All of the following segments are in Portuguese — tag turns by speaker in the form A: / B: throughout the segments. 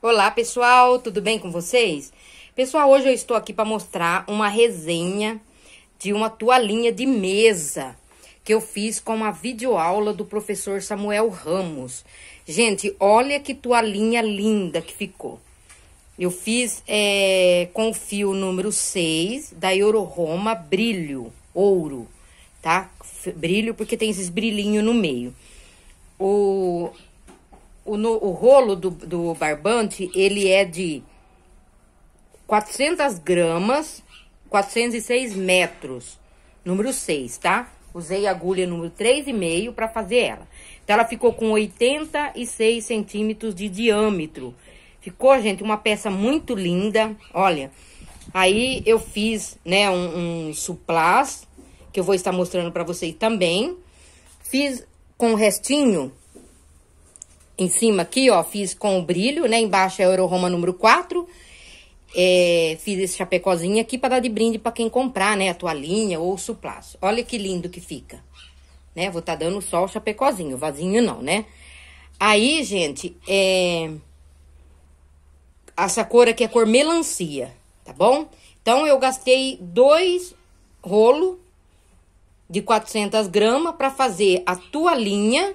A: Olá, pessoal, tudo bem com vocês? Pessoal, hoje eu estou aqui para mostrar uma resenha de uma toalhinha de mesa que eu fiz com uma videoaula do professor Samuel Ramos. Gente, olha que toalhinha linda que ficou. Eu fiz é, com o fio número 6 da Euroroma Brilho, ouro, tá? Brilho porque tem esses brilhinhos no meio. O, o, no, o rolo do, do barbante, ele é de 400 gramas, 406 metros, número 6, tá? Usei a agulha número 3,5 para fazer ela. Então, ela ficou com 86 centímetros de diâmetro. Ficou, gente, uma peça muito linda, olha. Aí, eu fiz, né, um, um suplás, que eu vou estar mostrando para vocês também. Fiz com o restinho em cima aqui, ó, fiz com o brilho, né? Embaixo é a Euro Roma número 4. É, fiz esse chapecozinho aqui para dar de brinde para quem comprar, né? A toalhinha ou o suplaço. Olha que lindo que fica, né? Vou estar tá dando só o chapecozinho, vasinho não, né? Aí, gente, é... Essa cor aqui é cor melancia, tá bom? Então, eu gastei dois rolos de 400 gramas para fazer a toalhinha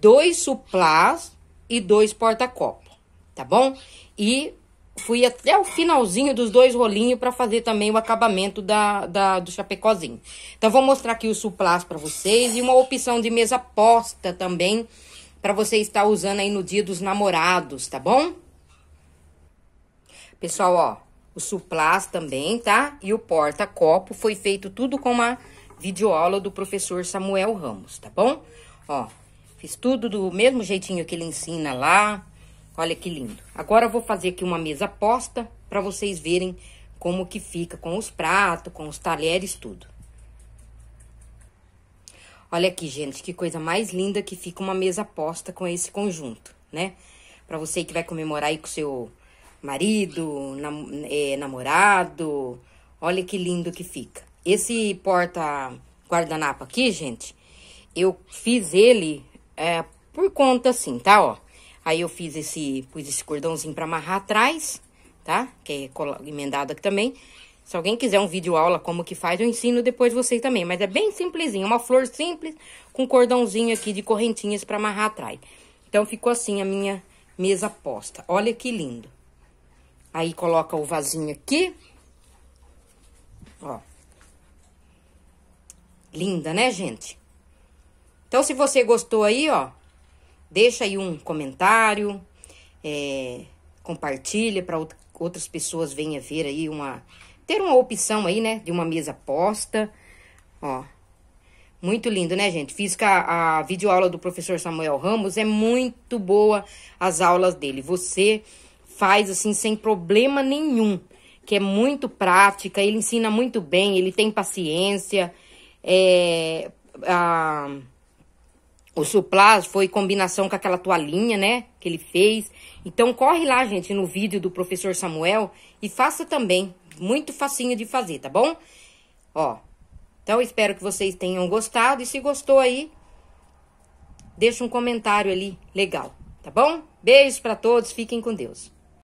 A: dois suplás e dois porta-copo, tá bom? E fui até o finalzinho dos dois rolinhos para fazer também o acabamento da, da, do chapecozinho. Então, vou mostrar aqui o suplás para vocês e uma opção de mesa posta também para você estar usando aí no dia dos namorados, tá bom? Pessoal, ó, o suplás também, tá? E o porta-copo foi feito tudo com uma videoaula do professor Samuel Ramos, tá bom? Ó, Fiz tudo do mesmo jeitinho que ele ensina lá. Olha que lindo. Agora eu vou fazer aqui uma mesa posta para vocês verem como que fica com os pratos, com os talheres, tudo. Olha aqui, gente, que coisa mais linda que fica uma mesa posta com esse conjunto, né? Para você que vai comemorar aí com seu marido, nam é, namorado, olha que lindo que fica. Esse porta guardanapo aqui, gente, eu fiz ele é, por conta assim, tá, ó. Aí eu fiz esse, pus esse cordãozinho pra amarrar atrás, tá? Que é emendado aqui também. Se alguém quiser um vídeo aula como que faz, eu ensino depois vocês também. Mas é bem simplesinho, uma flor simples com cordãozinho aqui de correntinhas pra amarrar atrás. Então, ficou assim a minha mesa posta. Olha que lindo. Aí, coloca o vasinho aqui. Ó. Linda, né, gente? Então, se você gostou aí, ó, deixa aí um comentário, é, compartilha para outras pessoas venha ver aí uma ter uma opção aí, né, de uma mesa posta, ó. Muito lindo, né, gente? Fiz a, a videoaula do professor Samuel Ramos é muito boa as aulas dele. Você faz assim sem problema nenhum, que é muito prática, ele ensina muito bem, ele tem paciência. É, o suplás foi combinação com aquela toalhinha, né? Que ele fez. Então corre lá, gente, no vídeo do professor Samuel e faça também. Muito facinho de fazer, tá bom? Ó. Então espero que vocês tenham gostado e se gostou aí, deixa um comentário ali legal, tá bom? Beijos para todos, fiquem com Deus.